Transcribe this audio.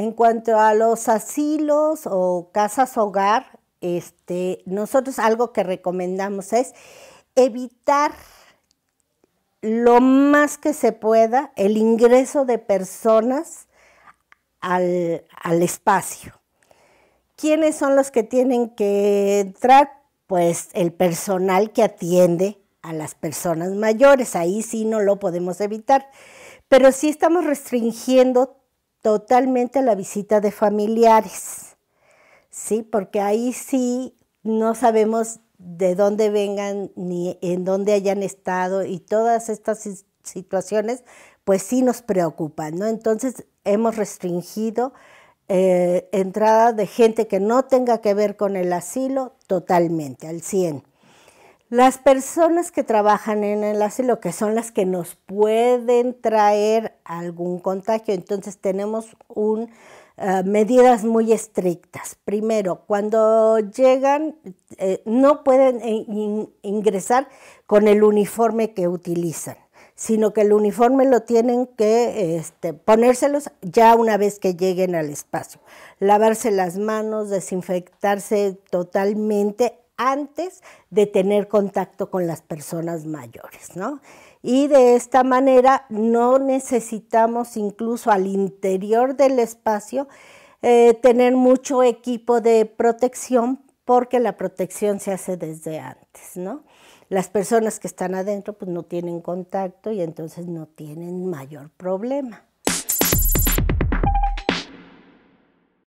En cuanto a los asilos o casas hogar, este, nosotros algo que recomendamos es evitar lo más que se pueda el ingreso de personas al, al espacio. ¿Quiénes son los que tienen que entrar? Pues el personal que atiende a las personas mayores, ahí sí no lo podemos evitar, pero sí estamos restringiendo totalmente la visita de familiares, ¿sí? Porque ahí sí no sabemos de dónde vengan ni en dónde hayan estado y todas estas situaciones pues sí nos preocupan, ¿no? Entonces hemos restringido eh, entrada de gente que no tenga que ver con el asilo totalmente, al 100. Las personas que trabajan en el asilo, que son las que nos pueden traer algún contagio, entonces tenemos eh, medidas muy estrictas. Primero, cuando llegan, eh, no pueden ingresar con el uniforme que utilizan sino que el uniforme lo tienen que este, ponérselos ya una vez que lleguen al espacio. Lavarse las manos, desinfectarse totalmente antes de tener contacto con las personas mayores, ¿no? Y de esta manera no necesitamos incluso al interior del espacio eh, tener mucho equipo de protección porque la protección se hace desde antes, Las personas que están adentro pues no tienen contacto y entonces no tienen mayor problema.